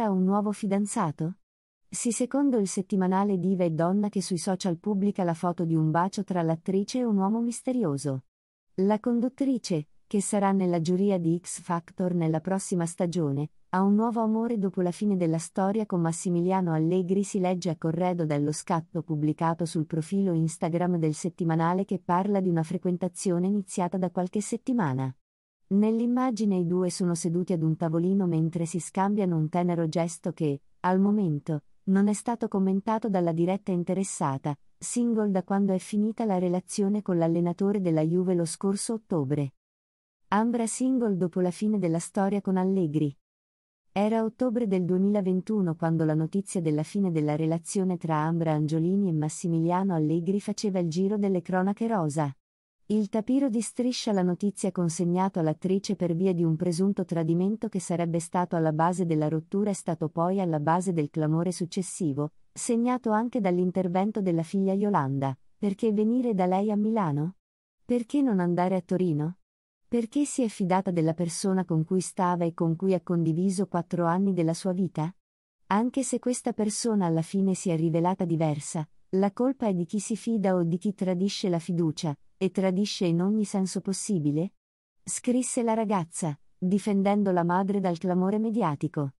Sandra un nuovo fidanzato? Sì, secondo il settimanale Diva e Donna che sui social pubblica la foto di un bacio tra l'attrice e un uomo misterioso. La conduttrice, che sarà nella giuria di X Factor nella prossima stagione, ha un nuovo amore dopo la fine della storia con Massimiliano Allegri si legge a corredo dallo scatto pubblicato sul profilo Instagram del settimanale che parla di una frequentazione iniziata da qualche settimana. Nell'immagine i due sono seduti ad un tavolino mentre si scambiano un tenero gesto che, al momento, non è stato commentato dalla diretta interessata, single da quando è finita la relazione con l'allenatore della Juve lo scorso ottobre. Ambra single dopo la fine della storia con Allegri. Era ottobre del 2021 quando la notizia della fine della relazione tra Ambra Angiolini e Massimiliano Allegri faceva il giro delle cronache rosa. Il tapiro di Striscia la notizia consegnato all'attrice per via di un presunto tradimento che sarebbe stato alla base della rottura è stato poi alla base del clamore successivo, segnato anche dall'intervento della figlia Yolanda. Perché venire da lei a Milano? Perché non andare a Torino? Perché si è fidata della persona con cui stava e con cui ha condiviso quattro anni della sua vita? Anche se questa persona alla fine si è rivelata diversa, la colpa è di chi si fida o di chi tradisce la fiducia, e tradisce in ogni senso possibile? Scrisse la ragazza, difendendo la madre dal clamore mediatico.